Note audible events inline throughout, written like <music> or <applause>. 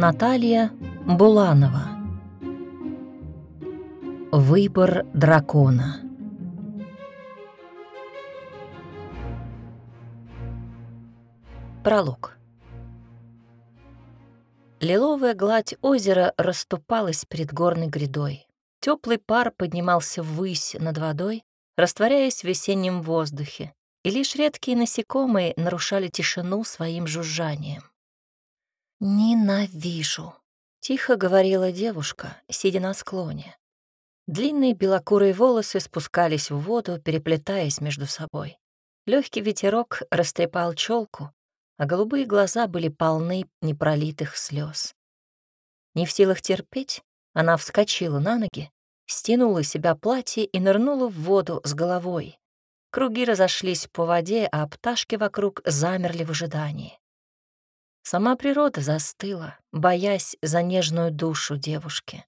Наталья Буланова Выбор дракона Пролог Лиловая гладь озера расступалась перед горной грядой. Теплый пар поднимался ввысь над водой, растворяясь в весеннем воздухе, и лишь редкие насекомые нарушали тишину своим жужжанием. «Ненавижу», — тихо говорила девушка, сидя на склоне. Длинные белокурые волосы спускались в воду, переплетаясь между собой. Легкий ветерок растрепал челку, а голубые глаза были полны непролитых слез. Не в силах терпеть, она вскочила на ноги, стянула себя платье и нырнула в воду с головой. Круги разошлись по воде, а пташки вокруг замерли в ожидании. Сама природа застыла, боясь за нежную душу девушки.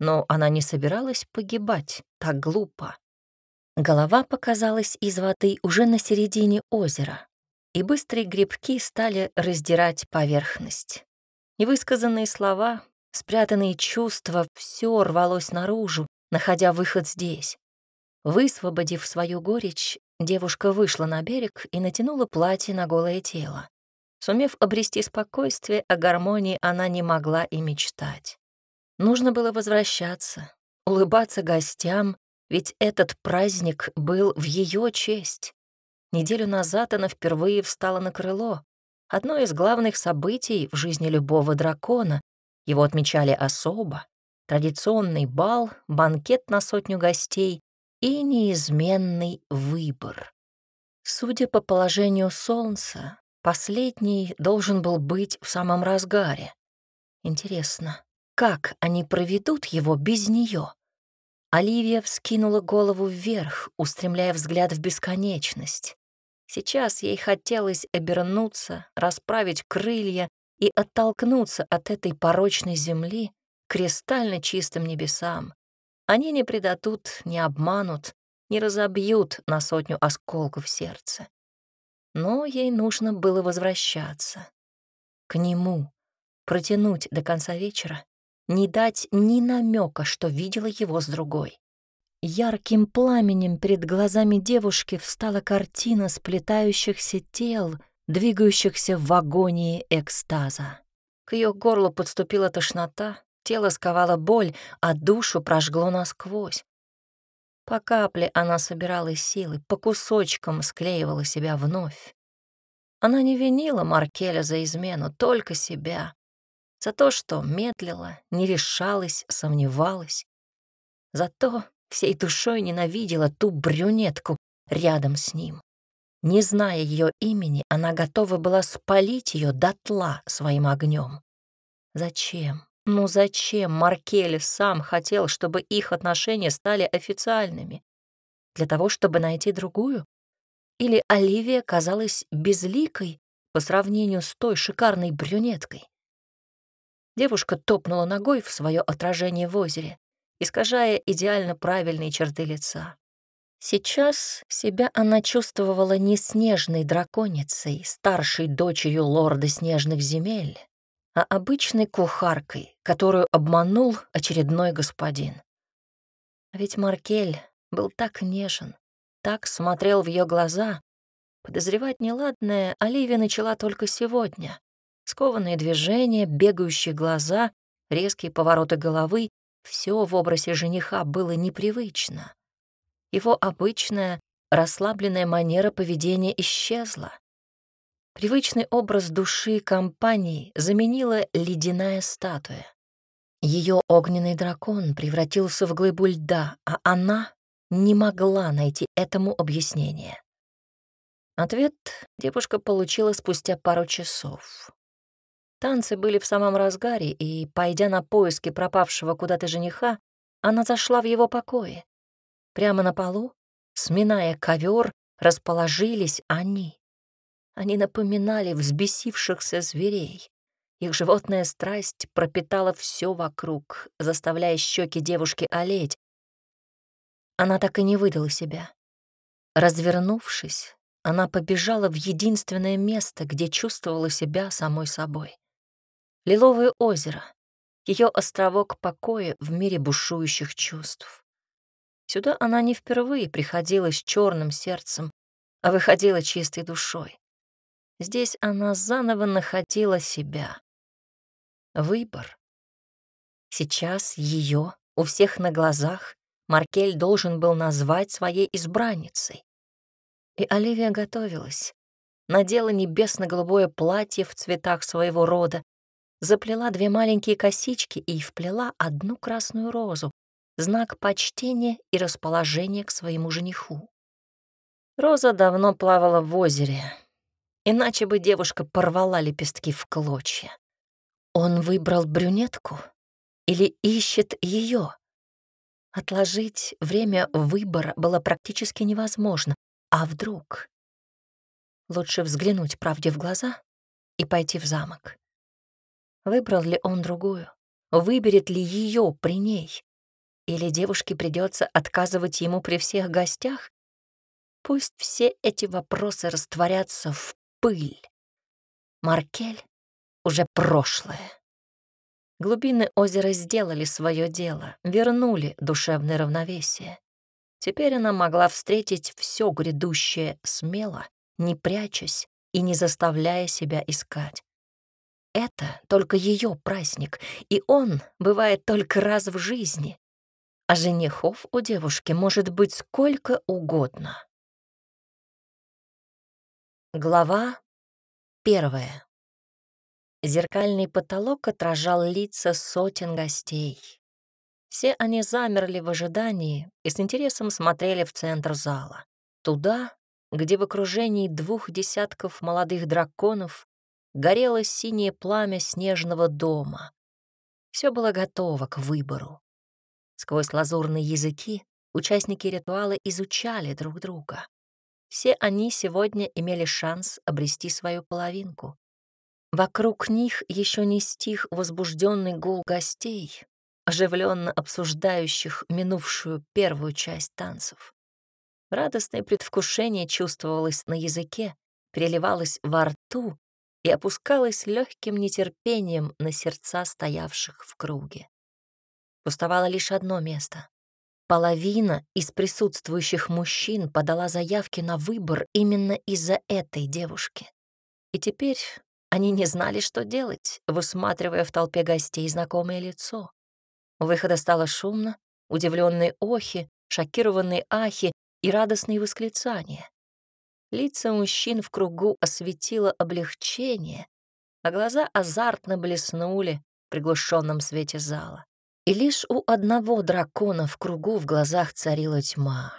Но она не собиралась погибать так глупо. Голова показалась из воды уже на середине озера, и быстрые грибки стали раздирать поверхность. Невысказанные слова, спрятанные чувства, все рвалось наружу, находя выход здесь. Высвободив свою горечь, девушка вышла на берег и натянула платье на голое тело. Сумев обрести спокойствие, о гармонии она не могла и мечтать. Нужно было возвращаться, улыбаться гостям, ведь этот праздник был в ее честь. Неделю назад она впервые встала на крыло. Одно из главных событий в жизни любого дракона. Его отмечали особо. Традиционный бал, банкет на сотню гостей и неизменный выбор. Судя по положению солнца, Последний должен был быть в самом разгаре. Интересно, как они проведут его без нее? Оливия вскинула голову вверх, устремляя взгляд в бесконечность. Сейчас ей хотелось обернуться, расправить крылья и оттолкнуться от этой порочной земли к кристально чистым небесам. Они не предадут, не обманут, не разобьют на сотню осколков сердца но ей нужно было возвращаться. К нему, протянуть до конца вечера, не дать ни намека, что видела его с другой. Ярким пламенем перед глазами девушки встала картина сплетающихся тел, двигающихся в агонии экстаза. К ее горлу подступила тошнота, тело сковало боль, а душу прожгло насквозь. По капле она собирала силы, по кусочкам склеивала себя вновь. Она не винила Маркеля за измену, только себя. За то, что медлила, не решалась, сомневалась. Зато всей душой ненавидела ту брюнетку рядом с ним. Не зная ее имени, она готова была спалить ее дотла своим огнем. Зачем? Но «Ну зачем Маркеле сам хотел, чтобы их отношения стали официальными? Для того, чтобы найти другую? Или Оливия казалась безликой по сравнению с той шикарной брюнеткой? Девушка топнула ногой в свое отражение в озере, искажая идеально правильные черты лица. Сейчас себя она чувствовала не снежной драконицей, старшей дочерью лорда снежных земель, а обычной кухаркой, которую обманул очередной господин. А ведь Маркель был так нежен, так смотрел в ее глаза. Подозревать неладное Оливия начала только сегодня. Скованные движения, бегающие глаза, резкие повороты головы — все в образе жениха было непривычно. Его обычная, расслабленная манера поведения исчезла. Привычный образ души компании заменила ледяная статуя. Ее огненный дракон превратился в глыбу льда, а она не могла найти этому объяснение. Ответ девушка получила спустя пару часов. Танцы были в самом разгаре, и, пойдя на поиски пропавшего куда-то жениха, она зашла в его покое. Прямо на полу, сминая ковер, расположились они. Они напоминали взбесившихся зверей. Их животная страсть пропитала все вокруг, заставляя щеки девушки олеть. Она так и не выдала себя. Развернувшись, она побежала в единственное место, где чувствовала себя самой собой. Лиловое озеро, ее островок покоя в мире бушующих чувств. Сюда она не впервые приходила с черным сердцем, а выходила чистой душой. Здесь она заново находила себя. Выбор. Сейчас ее у всех на глазах Маркель должен был назвать своей избранницей. И Оливия готовилась. Надела небесно-голубое платье в цветах своего рода, заплела две маленькие косички и вплела одну красную розу, знак почтения и расположения к своему жениху. Роза давно плавала в озере, Иначе бы девушка порвала лепестки в клочья. Он выбрал брюнетку или ищет ее? Отложить время выбора было практически невозможно. А вдруг? Лучше взглянуть правде в глаза и пойти в замок. Выбрал ли он другую? Выберет ли ее при ней? Или девушке придется отказывать ему при всех гостях? Пусть все эти вопросы растворятся в пыль. Маркель — уже прошлое. Глубины озера сделали свое дело, вернули душевное равновесие. Теперь она могла встретить все грядущее смело, не прячась и не заставляя себя искать. Это только ее праздник, и он бывает только раз в жизни. А женихов у девушки может быть сколько угодно. Глава первая. Зеркальный потолок отражал лица сотен гостей. Все они замерли в ожидании и с интересом смотрели в центр зала. Туда, где в окружении двух десятков молодых драконов горело синее пламя снежного дома. Все было готово к выбору. Сквозь лазурные языки участники ритуала изучали друг друга все они сегодня имели шанс обрести свою половинку. Вокруг них еще не стих возбужденный гул гостей, оживленно обсуждающих минувшую первую часть танцев. Радостное предвкушение чувствовалось на языке, переливалось во рту и опускалось легким нетерпением на сердца стоявших в круге. Пустовало лишь одно место Половина из присутствующих мужчин подала заявки на выбор именно из-за этой девушки. И теперь они не знали, что делать, высматривая в толпе гостей знакомое лицо. У выхода стало шумно, удивленные охи, шокированные ахи и радостные восклицания. Лица мужчин в кругу осветило облегчение, а глаза азартно блеснули в приглушенном свете зала. И лишь у одного дракона в кругу в глазах царила тьма.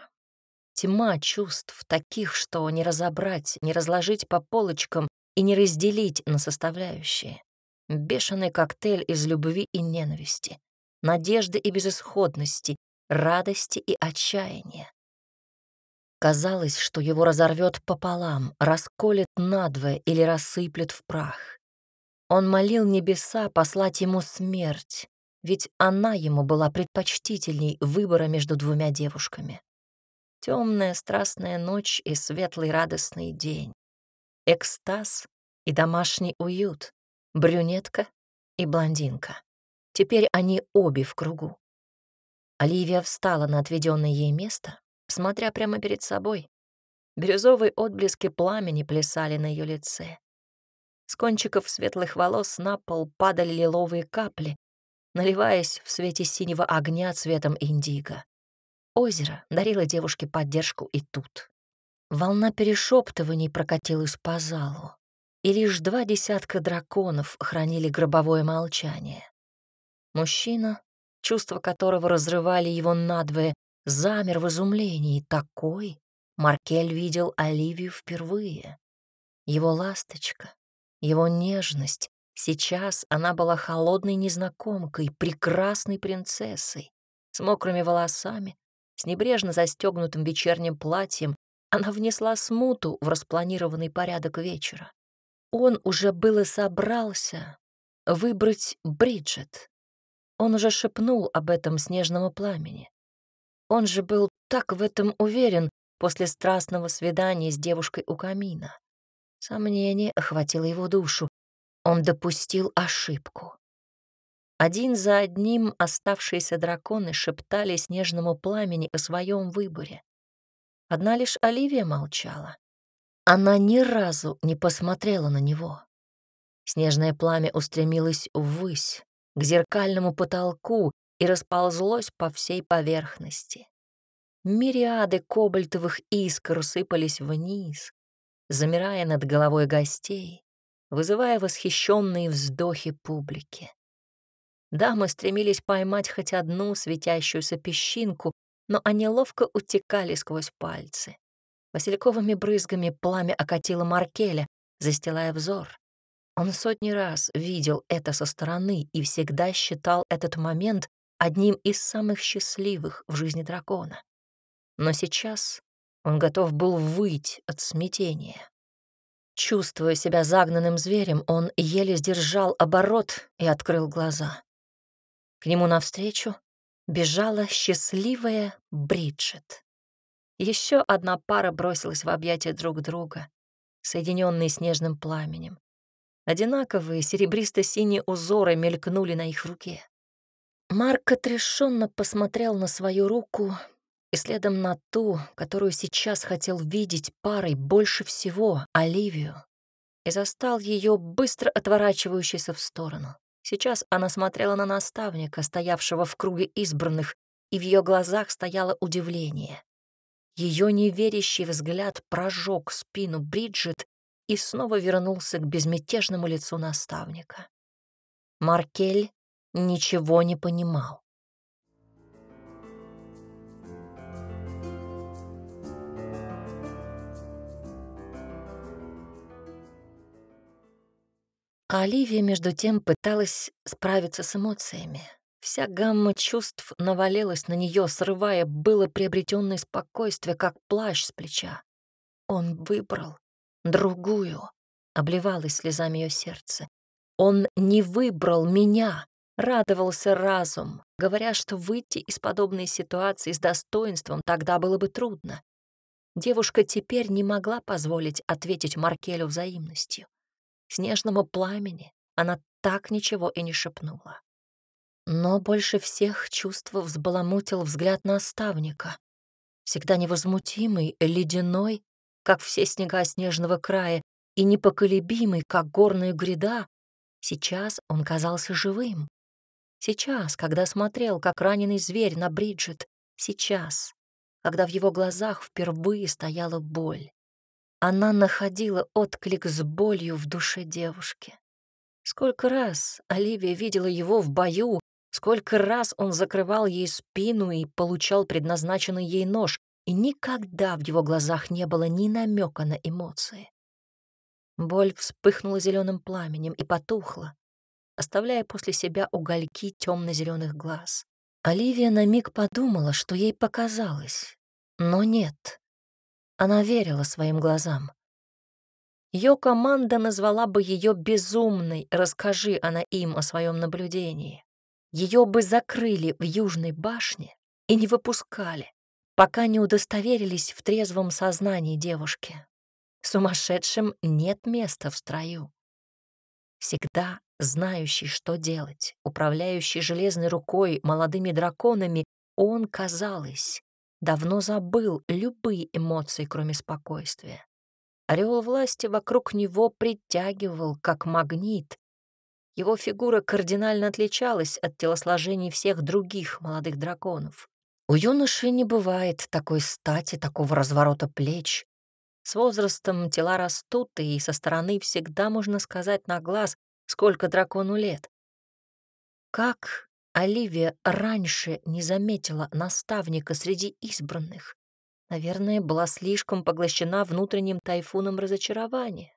Тьма чувств таких, что не разобрать, не разложить по полочкам и не разделить на составляющие. Бешеный коктейль из любви и ненависти, надежды и безысходности, радости и отчаяния. Казалось, что его разорвет пополам, расколет надвое или рассыплет в прах. Он молил небеса послать ему смерть, ведь она ему была предпочтительней выбора между двумя девушками. Темная страстная ночь и светлый радостный день. Экстаз и домашний уют. Брюнетка и блондинка. Теперь они обе в кругу. Оливия встала на отведенное ей место, смотря прямо перед собой. Бирюзовые отблески пламени плясали на ее лице. С кончиков светлых волос на пол падали лиловые капли, наливаясь в свете синего огня цветом индиго. Озеро дарило девушке поддержку и тут. Волна перешептываний прокатилась по залу, и лишь два десятка драконов хранили гробовое молчание. Мужчина, чувства которого разрывали его надвое, замер в изумлении. Такой Маркель видел Оливию впервые. Его ласточка, его нежность, Сейчас она была холодной незнакомкой, прекрасной принцессой, с мокрыми волосами, с небрежно застегнутым вечерним платьем. Она внесла смуту в распланированный порядок вечера. Он уже было собрался выбрать Бриджит. Он уже шепнул об этом снежному пламени. Он же был так в этом уверен после страстного свидания с девушкой у камина. Сомнение охватило его душу. Он допустил ошибку. Один за одним оставшиеся драконы шептали снежному пламени о своем выборе. Одна лишь Оливия молчала. Она ни разу не посмотрела на него. Снежное пламя устремилось ввысь, к зеркальному потолку и расползлось по всей поверхности. Мириады кобальтовых искр сыпались вниз, замирая над головой гостей, вызывая восхищенные вздохи публики. Дамы стремились поймать хоть одну светящуюся песчинку, но они ловко утекали сквозь пальцы. Васильковыми брызгами пламя окатило Маркеля, застилая взор. Он сотни раз видел это со стороны и всегда считал этот момент одним из самых счастливых в жизни дракона. Но сейчас он готов был выть от смятения. Чувствуя себя загнанным зверем, он еле сдержал оборот и открыл глаза. К нему навстречу бежала счастливая Бриджит. Еще одна пара бросилась в объятия друг друга, соединенные снежным пламенем. Одинаковые серебристо-синие узоры мелькнули на их руке. Марк отрешенно посмотрел на свою руку, и следом на ту, которую сейчас хотел видеть парой больше всего, Оливию, и застал ее быстро отворачивающейся в сторону. Сейчас она смотрела на наставника, стоявшего в круге избранных, и в ее глазах стояло удивление. Ее неверящий взгляд прожег спину Бриджит и снова вернулся к безмятежному лицу наставника. Маркель ничего не понимал. А Оливия, между тем, пыталась справиться с эмоциями. Вся гамма чувств навалилась на нее, срывая было приобретенное спокойствие, как плащ с плеча. Он выбрал другую, обливалось слезами ее сердце. Он не выбрал меня, радовался разум, говоря, что выйти из подобной ситуации с достоинством тогда было бы трудно. Девушка теперь не могла позволить ответить Маркелю взаимностью снежному пламени она так ничего и не шепнула. Но больше всех чувств взбаламутил взгляд наставника. Всегда невозмутимый, ледяной, как все снега снежного края, и непоколебимый, как горная гряда, сейчас он казался живым. Сейчас, когда смотрел, как раненый зверь на Бриджит, сейчас, когда в его глазах впервые стояла боль. Она находила отклик с болью в душе девушки. Сколько раз Оливия видела его в бою, сколько раз он закрывал ей спину и получал предназначенный ей нож, и никогда в его глазах не было ни намека на эмоции. Боль вспыхнула зеленым пламенем и потухла, оставляя после себя угольки темно-зеленых глаз. Оливия на миг подумала, что ей показалось, но нет. Она верила своим глазам. Ее команда назвала бы ее безумной, расскажи она им о своем наблюдении. Ее бы закрыли в Южной башне и не выпускали, пока не удостоверились в трезвом сознании девушки. Сумасшедшим нет места в строю. Всегда знающий, что делать, управляющий железной рукой молодыми драконами, он, казалось, давно забыл любые эмоции, кроме спокойствия. Орел власти вокруг него притягивал, как магнит. Его фигура кардинально отличалась от телосложений всех других молодых драконов. У юноши не бывает такой стати, такого разворота плеч. С возрастом тела растут, и со стороны всегда можно сказать на глаз, сколько дракону лет. Как Оливия раньше не заметила наставника среди избранных. Наверное, была слишком поглощена внутренним тайфуном разочарования.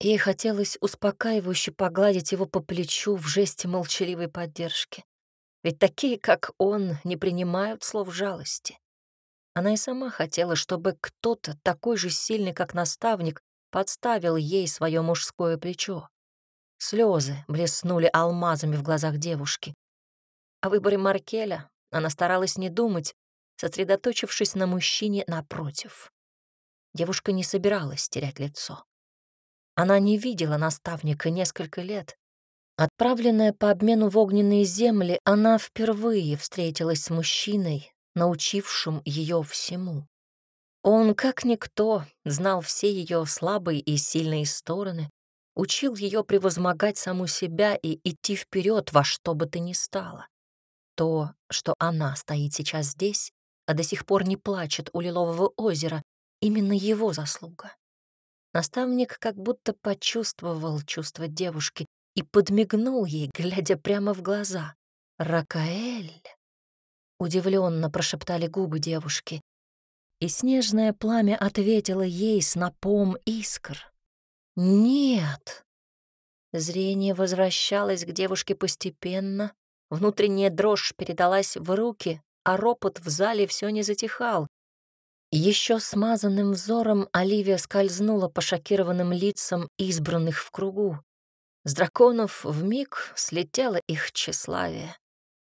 Ей хотелось успокаивающе погладить его по плечу в жесте молчаливой поддержки. Ведь такие, как он, не принимают слов жалости. Она и сама хотела, чтобы кто-то, такой же сильный, как наставник, подставил ей свое мужское плечо. Слезы блеснули алмазами в глазах девушки. О выборе Маркеля она старалась не думать, сосредоточившись на мужчине напротив. Девушка не собиралась терять лицо. Она не видела наставника несколько лет. Отправленная по обмену в огненные земли, она впервые встретилась с мужчиной, научившим ее всему. Он, как никто, знал все ее слабые и сильные стороны, учил ее превозмогать саму себя и идти вперед во что бы то ни стало. То, что она стоит сейчас здесь, а до сих пор не плачет у Лилового озера, именно его заслуга. Наставник как будто почувствовал чувство девушки и подмигнул ей, глядя прямо в глаза. «Ракаэль!» Удивленно прошептали губы девушки. И снежное пламя ответило ей снопом искр. «Нет!» Зрение возвращалось к девушке постепенно, Внутренняя дрожь передалась в руки, а ропот в зале все не затихал. Еще смазанным взором Оливия скользнула по шокированным лицам избранных в кругу. С драконов в миг слетело их тщеславие.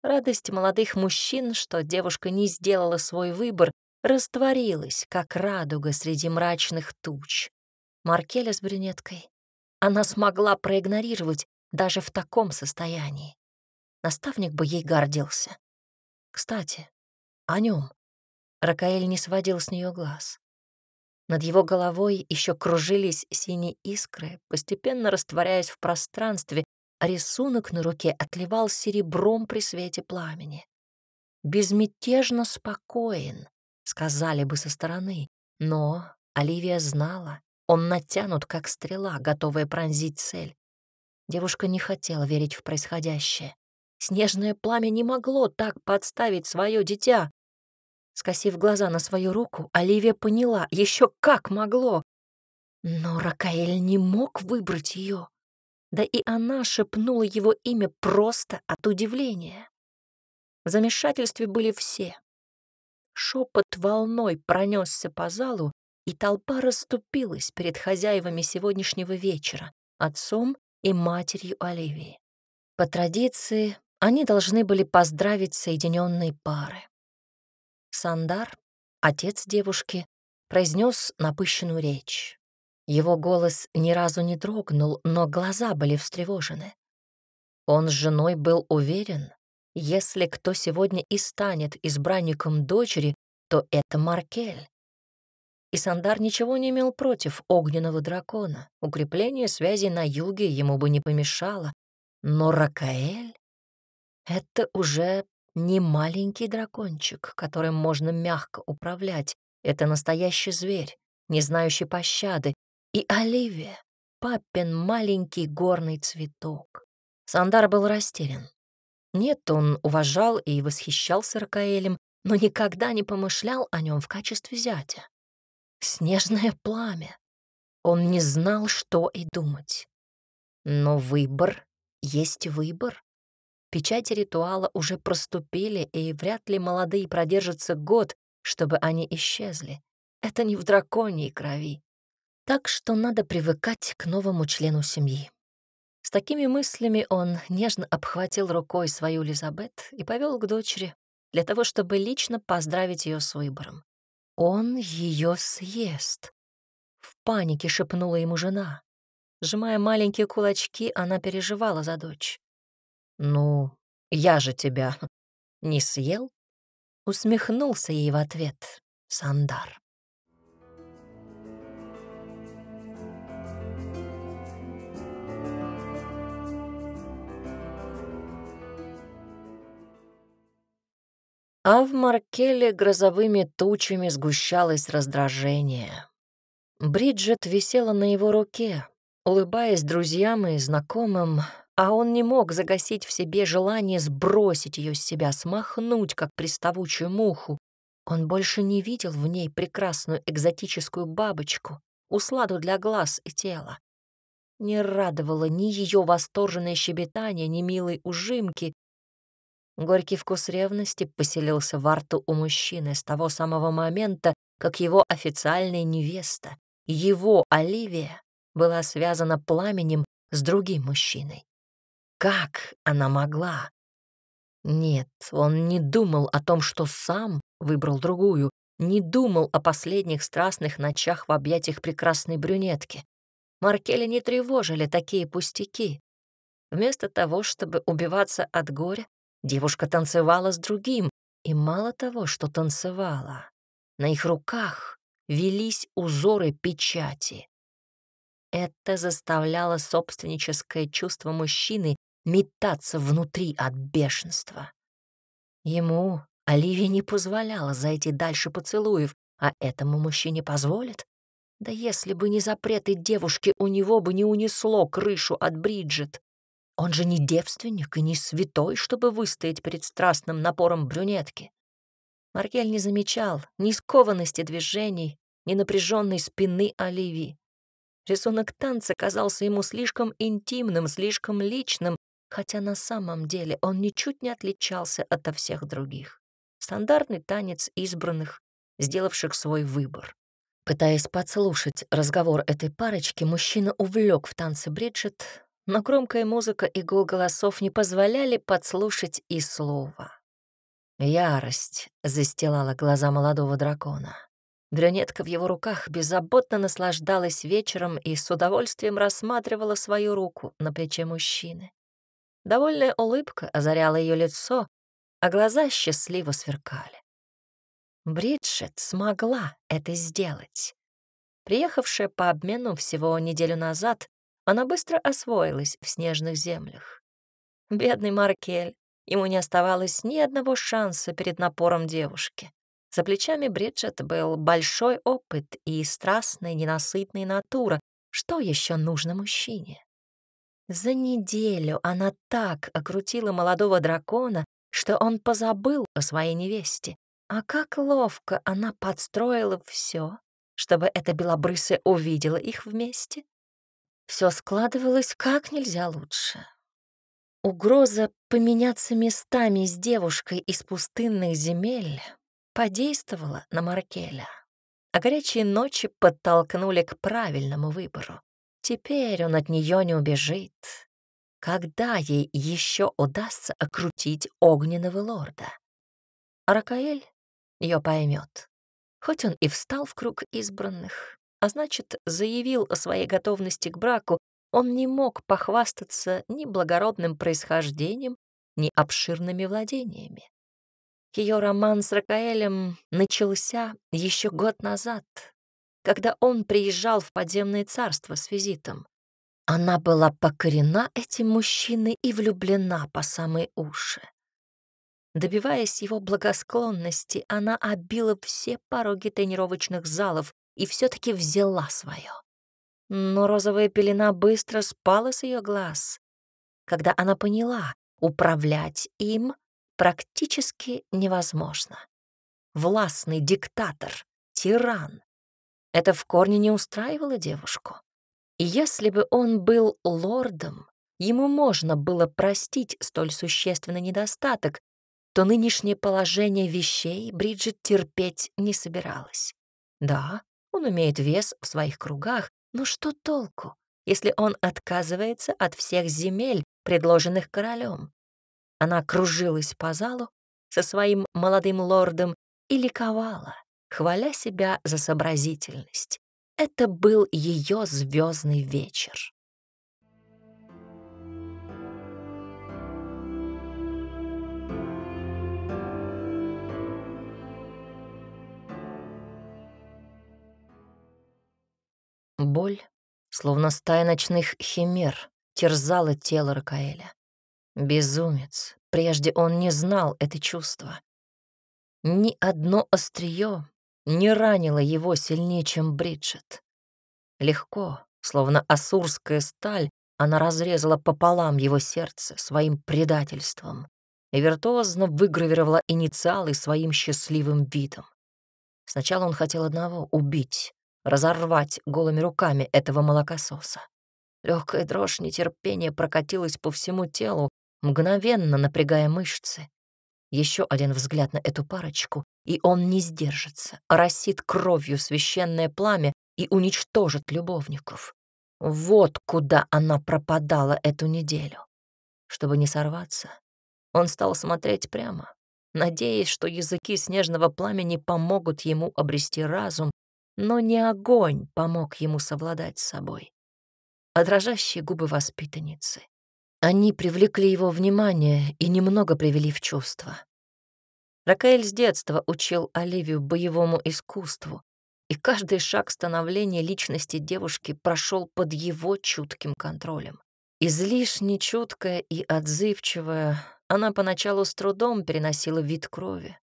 Радость молодых мужчин, что девушка не сделала свой выбор, растворилась, как радуга среди мрачных туч. Маркеля с брюнеткой. Она смогла проигнорировать даже в таком состоянии. Наставник бы ей гордился. Кстати, о нем. Ракаэль не сводил с нее глаз. Над его головой еще кружились синие искры, постепенно растворяясь в пространстве, а рисунок на руке отливал серебром при свете пламени. «Безмятежно спокоен», — сказали бы со стороны, но Оливия знала, он натянут, как стрела, готовая пронзить цель. Девушка не хотела верить в происходящее. Снежное пламя не могло так подставить свое дитя. Скосив глаза на свою руку, Оливия поняла, еще как могло. Но Ракаэль не мог выбрать ее. Да и она шепнула его имя просто от удивления. В замешательстве были все. Шепот волной пронесся по залу, и толпа расступилась перед хозяевами сегодняшнего вечера, отцом и матерью Оливии. По традиции, они должны были поздравить соединенные пары. Сандар, отец девушки, произнес напыщенную речь. Его голос ни разу не дрогнул, но глаза были встревожены. Он с женой был уверен, если кто сегодня и станет избранником дочери, то это Маркель. И Сандар ничего не имел против огненного дракона. Укрепление связи на юге ему бы не помешало. Но Ракаэль... Это уже не маленький дракончик, которым можно мягко управлять. Это настоящий зверь, не знающий пощады. И Оливия, папин маленький горный цветок. Сандар был растерян. Нет, он уважал и восхищался Ракаэлем, но никогда не помышлял о нем в качестве зятя. Снежное пламя. Он не знал, что и думать. Но выбор есть выбор. Печати ритуала уже проступили, и вряд ли молодые продержатся год, чтобы они исчезли. Это не в драконьей крови. Так что надо привыкать к новому члену семьи. С такими мыслями он нежно обхватил рукой свою Лизабет и повел к дочери для того, чтобы лично поздравить ее с выбором. «Он ее съест!» — в панике шепнула ему жена. Сжимая маленькие кулачки, она переживала за дочь. «Ну, я же тебя <laughs> не съел?» — усмехнулся ей в ответ Сандар. А в Маркеле грозовыми тучами сгущалось раздражение. Бриджет висела на его руке, улыбаясь друзьям и знакомым, а он не мог загасить в себе желание сбросить ее с себя, смахнуть, как приставучую муху. Он больше не видел в ней прекрасную экзотическую бабочку, усладу для глаз и тела. Не радовало ни ее восторженное щебетание, ни милой ужимки. Горький вкус ревности поселился во рту у мужчины с того самого момента, как его официальная невеста, его Оливия, была связана пламенем с другим мужчиной. Как она могла? Нет, он не думал о том, что сам выбрал другую, не думал о последних страстных ночах в объятиях прекрасной брюнетки. Маркеля не тревожили такие пустяки. Вместо того, чтобы убиваться от горя, девушка танцевала с другим, и мало того, что танцевала, на их руках велись узоры печати. Это заставляло собственническое чувство мужчины метаться внутри от бешенства. Ему Оливия не позволяла зайти дальше поцелуев, а этому мужчине позволит? Да если бы не запреты девушки, у него бы не унесло крышу от Бриджит. Он же не девственник и не святой, чтобы выстоять перед страстным напором брюнетки. Маркель не замечал ни скованности движений, ни напряженной спины Оливии. Рисунок танца казался ему слишком интимным, слишком личным, хотя на самом деле он ничуть не отличался ото всех других. Стандартный танец избранных, сделавших свой выбор. Пытаясь подслушать разговор этой парочки, мужчина увлек в танцы Бриджит, но громкая музыка и гул голосов не позволяли подслушать и слова. Ярость застилала глаза молодого дракона. Брюнетка в его руках беззаботно наслаждалась вечером и с удовольствием рассматривала свою руку на плече мужчины. Довольная улыбка озаряла ее лицо, а глаза счастливо сверкали. Бриджит смогла это сделать. Приехавшая по обмену всего неделю назад, она быстро освоилась в снежных землях. Бедный Маркель, ему не оставалось ни одного шанса перед напором девушки. За плечами Бриджит был большой опыт и страстная ненасытная натура. Что еще нужно мужчине? За неделю она так окрутила молодого дракона, что он позабыл о своей невесте. А как ловко она подстроила все, чтобы эта белобрысая увидела их вместе. Все складывалось как нельзя лучше. Угроза поменяться местами с девушкой из пустынных земель подействовала на Маркеля, а горячие ночи подтолкнули к правильному выбору. Теперь он от нее не убежит. Когда ей еще удастся окрутить огненного лорда? Ракаэль ее поймет. Хоть он и встал в круг избранных, а значит, заявил о своей готовности к браку, он не мог похвастаться ни благородным происхождением, ни обширными владениями. Ее роман с Ракаэлем начался еще год назад, когда он приезжал в подземное царство с визитом. Она была покорена этим мужчиной и влюблена по самые уши. Добиваясь его благосклонности, она обила все пороги тренировочных залов и все таки взяла свое. Но розовая пелена быстро спала с ее глаз, когда она поняла, управлять им практически невозможно. Властный диктатор, тиран, это в корне не устраивало девушку. И если бы он был лордом, ему можно было простить столь существенный недостаток, то нынешнее положение вещей Бриджит терпеть не собиралась. Да, он имеет вес в своих кругах, но что толку, если он отказывается от всех земель, предложенных королем? Она кружилась по залу со своим молодым лордом и ликовала хваля себя за сообразительность. Это был ее звездный вечер. Боль, словно стая ночных химер, терзала тело Ракаэля. Безумец, прежде он не знал это чувство. Ни одно острие не ранила его сильнее, чем Бриджит. Легко, словно асурская сталь, она разрезала пополам его сердце своим предательством и виртуозно выгравировала инициалы своим счастливым видом. Сначала он хотел одного — убить, разорвать голыми руками этого молокососа. Легкая дрожь нетерпения прокатилась по всему телу, мгновенно напрягая мышцы. Еще один взгляд на эту парочку, и он не сдержится, росит кровью священное пламя и уничтожит любовников. Вот куда она пропадала эту неделю. Чтобы не сорваться, он стал смотреть прямо, надеясь, что языки снежного пламени помогут ему обрести разум, но не огонь помог ему совладать с собой. А губы воспитанницы. Они привлекли его внимание и немного привели в чувство. Ракаэль с детства учил Оливию боевому искусству, и каждый шаг становления личности девушки прошел под его чутким контролем. Излишне чуткая и отзывчивая, она поначалу с трудом переносила вид крови.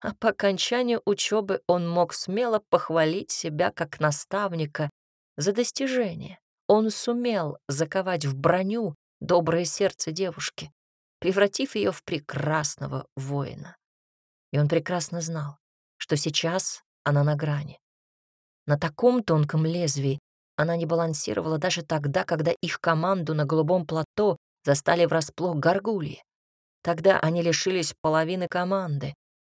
А по окончанию учебы он мог смело похвалить себя как наставника за достижение. Он сумел заковать в броню доброе сердце девушки, превратив ее в прекрасного воина. И он прекрасно знал, что сейчас она на грани. На таком тонком лезвии она не балансировала даже тогда, когда их команду на голубом плато застали врасплох горгульи. Тогда они лишились половины команды,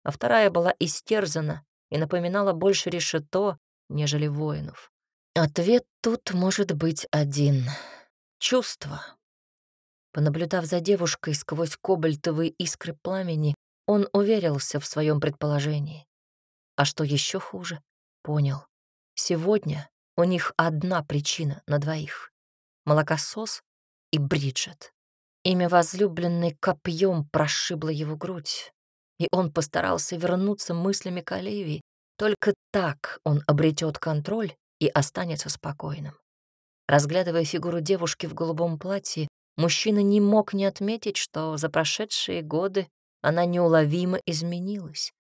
а вторая была истерзана и напоминала больше решето, нежели воинов. Ответ тут может быть один — чувство. Понаблюдав за девушкой сквозь кобальтовые искры пламени, он уверился в своем предположении. А что еще хуже, понял. Сегодня у них одна причина на двоих — молокосос и Бриджет. Имя возлюбленной копьем прошибло его грудь, и он постарался вернуться мыслями к Оливии. Только так он обретет контроль и останется спокойным. Разглядывая фигуру девушки в голубом платье, мужчина не мог не отметить, что за прошедшие годы она неуловимо изменилась.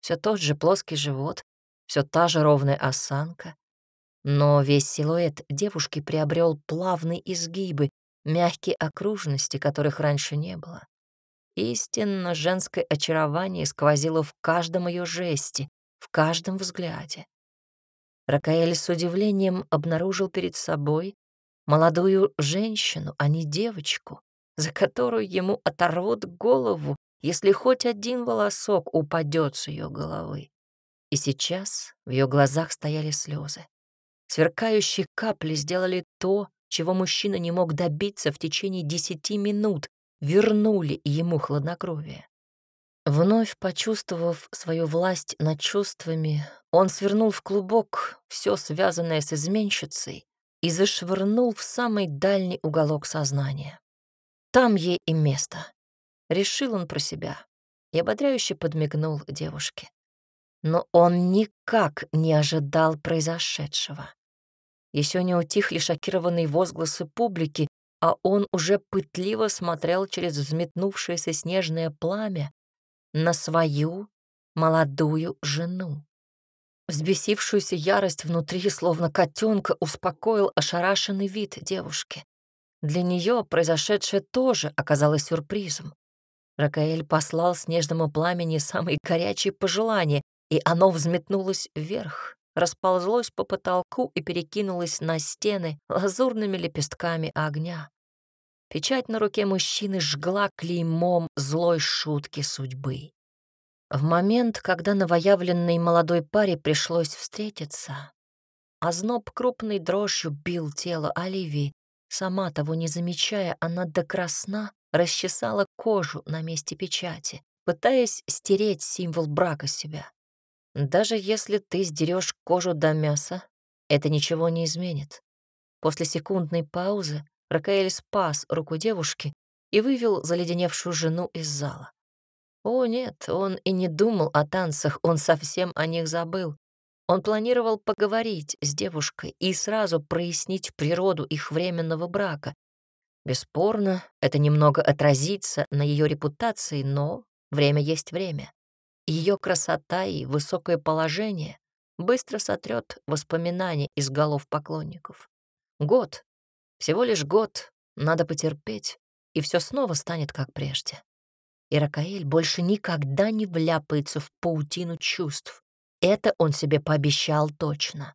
Все тот же плоский живот, все та же ровная осанка. Но весь силуэт девушки приобрел плавные изгибы, мягкие окружности, которых раньше не было. Истинно женское очарование сквозило в каждом ее жесте, в каждом взгляде. Ракаэль с удивлением обнаружил перед собой молодую женщину, а не девочку, за которую ему оторвут голову если хоть один волосок упадет с ее головы. И сейчас в ее глазах стояли слезы. Сверкающие капли сделали то, чего мужчина не мог добиться в течение десяти минут, вернули ему хладнокровие. Вновь почувствовав свою власть над чувствами, он свернул в клубок все связанное с изменщицей и зашвырнул в самый дальний уголок сознания. Там ей и место. Решил он про себя и ободряюще подмигнул девушке. Но он никак не ожидал произошедшего. Еще не утихли шокированные возгласы публики, а он уже пытливо смотрел через взметнувшееся снежное пламя на свою молодую жену. Взбесившуюся ярость внутри, словно котенка, успокоил ошарашенный вид девушки. Для нее произошедшее тоже оказалось сюрпризом. Ракаэль послал снежному пламени самые горячие пожелания, и оно взметнулось вверх, расползлось по потолку и перекинулось на стены лазурными лепестками огня. Печать на руке мужчины жгла клеймом злой шутки судьбы. В момент, когда новоявленной молодой паре пришлось встретиться, озноб крупной дрожью бил тело Оливии. Сама того не замечая, она до красна расчесала кожу на месте печати, пытаясь стереть символ брака с себя. Даже если ты сдерешь кожу до мяса, это ничего не изменит. После секундной паузы Ракаэль спас руку девушки и вывел заледеневшую жену из зала. О нет, он и не думал о танцах, он совсем о них забыл. Он планировал поговорить с девушкой и сразу прояснить природу их временного брака, Бесспорно, это немного отразится на ее репутации, но время есть время. Ее красота и высокое положение быстро сотрет воспоминания из голов поклонников. Год, всего лишь год, надо потерпеть, и все снова станет как прежде. И больше никогда не вляпается в паутину чувств. Это он себе пообещал точно.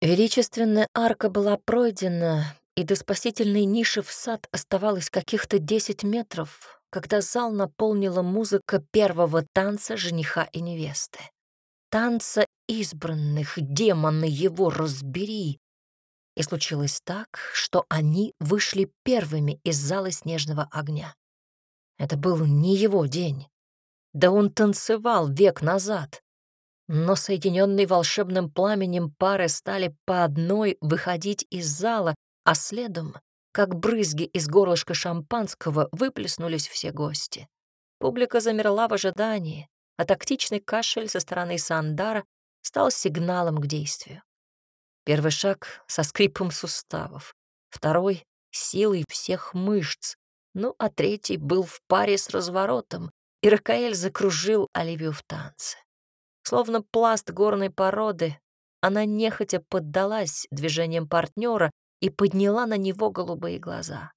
Величественная арка была пройдена, и до спасительной ниши в сад оставалось каких-то 10 метров, когда зал наполнила музыка первого танца жениха и невесты. Танца избранных, демоны его разбери! И случилось так, что они вышли первыми из зала снежного огня. Это был не его день. Да он танцевал век назад. Но соединенные волшебным пламенем пары стали по одной выходить из зала, а следом, как брызги из горлышка шампанского, выплеснулись все гости. Публика замерла в ожидании, а тактичный кашель со стороны Сандара стал сигналом к действию. Первый шаг — со скрипом суставов, второй — силой всех мышц, ну а третий был в паре с разворотом, и Ракаэль закружил Оливию в танце. Словно пласт горной породы, она нехотя поддалась движениям партнера, и подняла на него голубые глаза.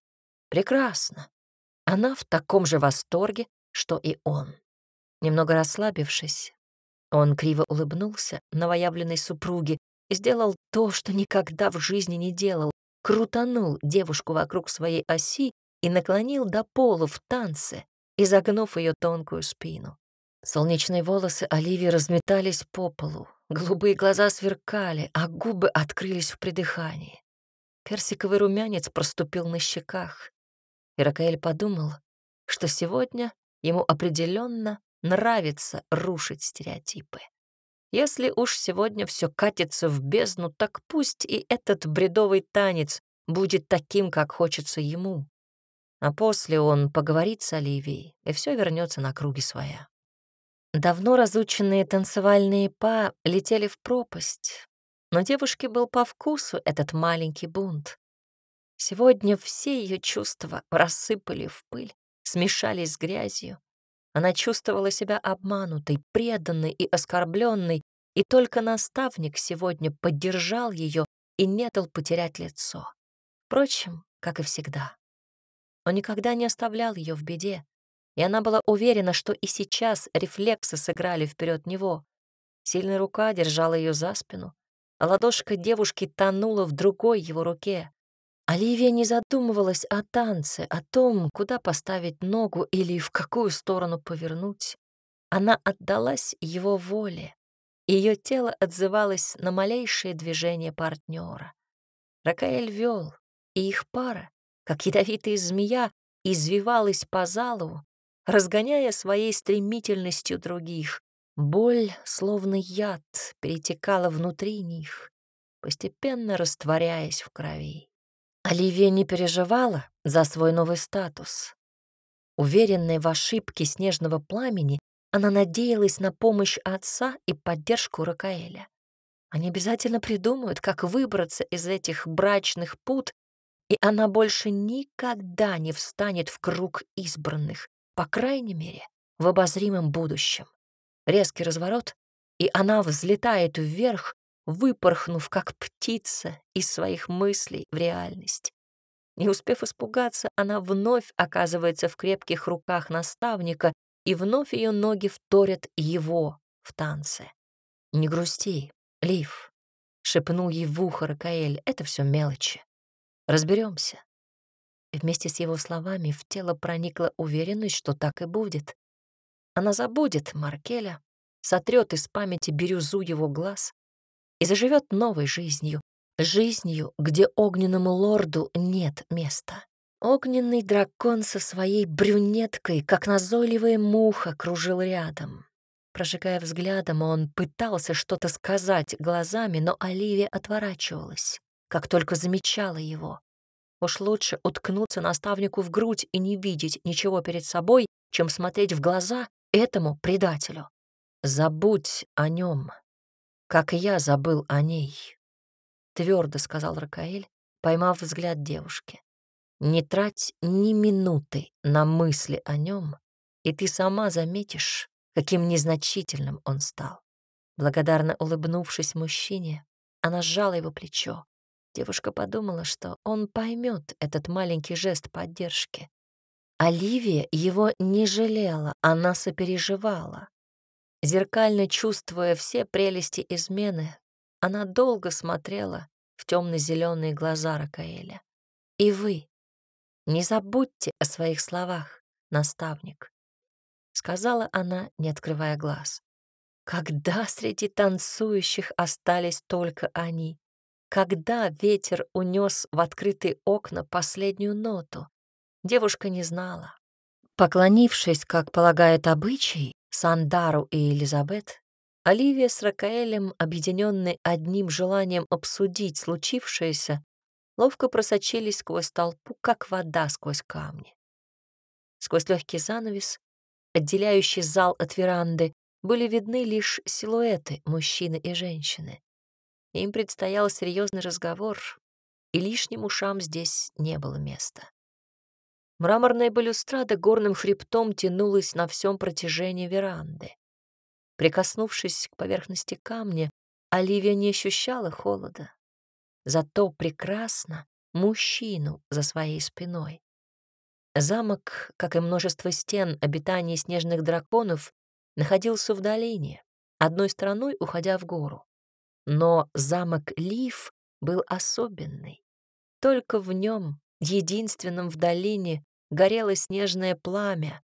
Прекрасно. Она в таком же восторге, что и он. Немного расслабившись, он криво улыбнулся новоявленной супруге и сделал то, что никогда в жизни не делал. Крутанул девушку вокруг своей оси и наклонил до пола в танце, изогнув ее тонкую спину. Солнечные волосы Оливии разметались по полу, голубые глаза сверкали, а губы открылись в придыхании. Персиковый румянец проступил на щеках. И Ракаэль подумал, что сегодня ему определенно нравится рушить стереотипы. Если уж сегодня все катится в бездну, так пусть и этот бредовый танец будет таким, как хочется ему. А после он поговорит с Оливией, и все вернется на круги своя. Давно разученные танцевальные па летели в пропасть, но девушке был по вкусу этот маленький бунт. Сегодня все ее чувства рассыпали в пыль, смешались с грязью. Она чувствовала себя обманутой, преданной и оскорбленной, и только наставник сегодня поддержал ее и не дал потерять лицо. Впрочем, как и всегда. Он никогда не оставлял ее в беде, и она была уверена, что и сейчас рефлексы сыграли вперед него. Сильная рука держала ее за спину, а ладошка девушки тонула в другой его руке. Оливия не задумывалась о танце, о том, куда поставить ногу или в какую сторону повернуть. Она отдалась его воле. Ее тело отзывалось на малейшие движения партнера. Ракаэль вел, и их пара, как ядовитая змея, извивалась по залу, разгоняя своей стремительностью других. Боль, словно яд, перетекала внутри них, постепенно растворяясь в крови. Оливия не переживала за свой новый статус. Уверенная в ошибке снежного пламени, она надеялась на помощь отца и поддержку Ракаэля. Они обязательно придумают, как выбраться из этих брачных пут, и она больше никогда не встанет в круг избранных, по крайней мере, в обозримом будущем. Резкий разворот, и она взлетает вверх, выпорхнув как птица из своих мыслей в реальность. Не успев испугаться, она вновь оказывается в крепких руках наставника, и вновь ее ноги вторят его в танце. «Не грусти, Лив», — шепнул ей в ухо Ракаэль, — «это все мелочи. Разберемся. Вместе с его словами в тело проникла уверенность, что так и будет. Она забудет Маркеля, сотрет из памяти бирюзу его глаз и заживет новой жизнью, жизнью, где огненному лорду нет места. Огненный дракон со своей брюнеткой, как назойливая муха, кружил рядом. Прожигая взглядом, он пытался что-то сказать глазами, но Оливия отворачивалась, как только замечала его. Уж лучше уткнуться наставнику в грудь и не видеть ничего перед собой, чем смотреть в глаза этому предателю. Забудь о нем, как я забыл о ней, твердо сказал Ракаэль, поймав взгляд девушки. Не трать ни минуты на мысли о нем, и ты сама заметишь, каким незначительным он стал. Благодарно улыбнувшись мужчине, она сжала его плечо. Девушка подумала, что он поймет этот маленький жест поддержки. Оливия его не жалела, она сопереживала. Зеркально чувствуя все прелести измены, она долго смотрела в темно-зеленые глаза Ракаэля. «И вы не забудьте о своих словах, наставник», — сказала она, не открывая глаз. «Когда среди танцующих остались только они? Когда ветер унес в открытые окна последнюю ноту? девушка не знала. Поклонившись, как полагает обычай, Сандару и Элизабет, Оливия с Ракаэлем, объединенные одним желанием обсудить случившееся, ловко просочились сквозь толпу, как вода сквозь камни. Сквозь легкий занавес, отделяющий зал от веранды, были видны лишь силуэты мужчины и женщины. Им предстоял серьезный разговор, и лишним ушам здесь не было места. Мраморная балюстрада горным хребтом тянулась на всем протяжении веранды. Прикоснувшись к поверхности камня, Оливия не ощущала холода. Зато прекрасно мужчину за своей спиной. Замок, как и множество стен обитания снежных драконов, находился в долине, одной стороной уходя в гору. Но замок Лив был особенный. Только в нем, единственном в долине, горело снежное пламя,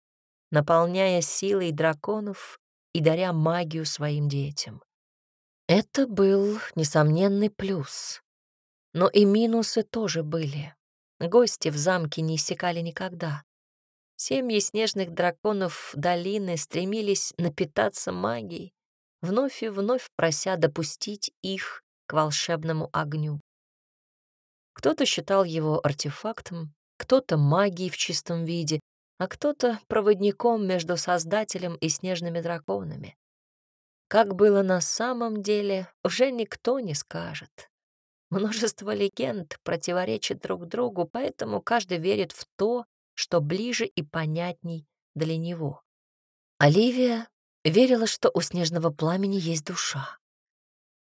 наполняя силой драконов и даря магию своим детям. Это был несомненный плюс. Но и минусы тоже были. Гости в замке не иссякали никогда. Семьи снежных драконов долины стремились напитаться магией, вновь и вновь прося допустить их к волшебному огню. Кто-то считал его артефактом, кто-то магией в чистом виде, а кто-то проводником между Создателем и снежными драконами. Как было на самом деле, уже никто не скажет. Множество легенд противоречит друг другу, поэтому каждый верит в то, что ближе и понятней для него. Оливия верила, что у снежного пламени есть душа.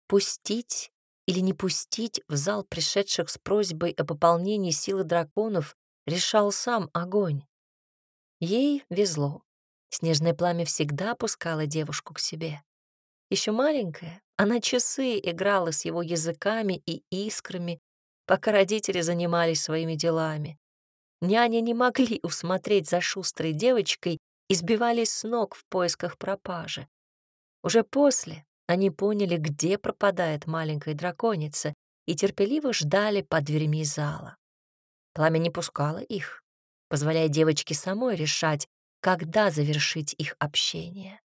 Пустить или не пустить в зал пришедших с просьбой о пополнении силы драконов решал сам огонь. Ей везло. Снежное пламя всегда пускало девушку к себе. Еще маленькая, она часы играла с его языками и искрами, пока родители занимались своими делами. Няни не могли усмотреть за шустрой девочкой и сбивались с ног в поисках пропажи. Уже после они поняли, где пропадает маленькая драконица, и терпеливо ждали под дверьми зала. Пламя не пускало их, позволяя девочке самой решать, когда завершить их общение.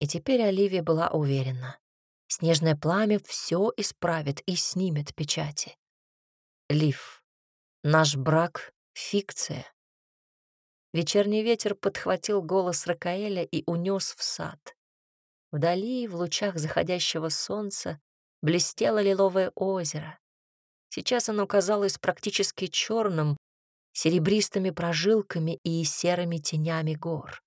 И теперь Оливия была уверена. Снежное пламя все исправит и снимет печати. Лив, наш брак — фикция. Вечерний ветер подхватил голос Ракаэля и унес в сад. Вдали, в лучах заходящего солнца, блестело лиловое озеро. Сейчас оно казалось практически черным, серебристыми прожилками и серыми тенями гор.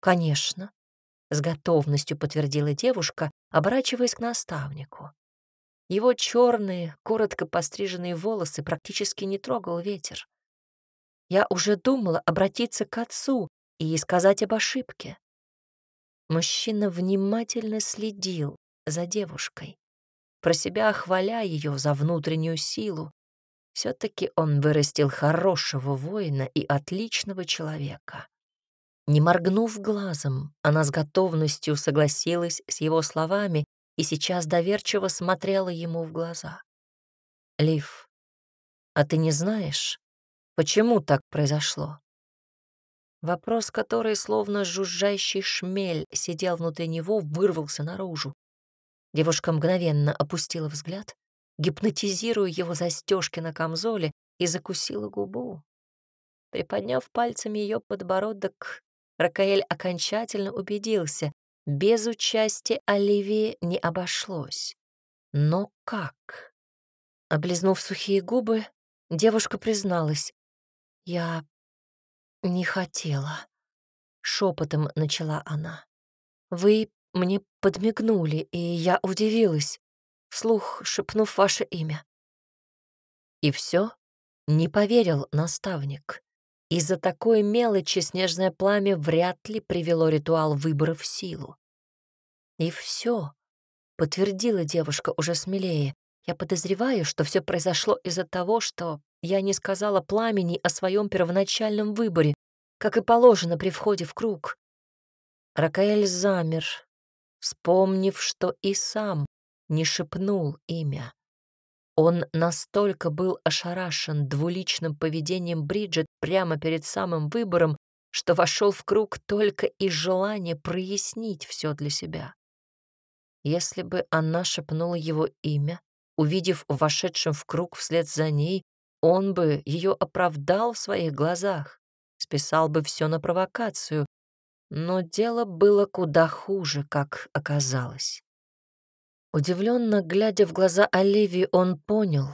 «Конечно», — с готовностью подтвердила девушка, оборачиваясь к наставнику. Его черные, коротко постриженные волосы практически не трогал ветер. Я уже думала обратиться к отцу и сказать об ошибке. Мужчина внимательно следил за девушкой про себя хваля ее за внутреннюю силу. все таки он вырастил хорошего воина и отличного человека. Не моргнув глазом, она с готовностью согласилась с его словами и сейчас доверчиво смотрела ему в глаза. «Лив, а ты не знаешь, почему так произошло?» Вопрос, который, словно жужжащий шмель, сидел внутри него, вырвался наружу. Девушка мгновенно опустила взгляд, гипнотизируя его застежки на камзоле, и закусила губу. Приподняв пальцами ее подбородок, Ракаэль окончательно убедился, без участия Оливии не обошлось. Но как? Облизнув сухие губы, девушка призналась. «Я не хотела», — шепотом начала она. «Вы мне подмигнули, и я удивилась, вслух шепнув ваше имя. И все не поверил наставник. Из-за такой мелочи снежное пламя вряд ли привело ритуал выбора в силу. И все, подтвердила девушка уже смелее. Я подозреваю, что все произошло из-за того, что я не сказала пламени о своем первоначальном выборе, как и положено при входе в круг. Ракаэль замер, вспомнив, что и сам не шепнул имя. Он настолько был ошарашен двуличным поведением Бриджит прямо перед самым выбором, что вошел в круг только из желания прояснить все для себя. Если бы она шепнула его имя, увидев вошедшим в круг вслед за ней, он бы ее оправдал в своих глазах, списал бы все на провокацию, но дело было куда хуже, как оказалось. Удивленно глядя в глаза Оливии, он понял,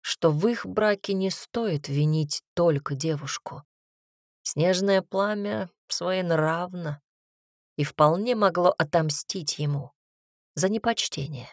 что в их браке не стоит винить только девушку. Снежное пламя своенравно и вполне могло отомстить ему за непочтение.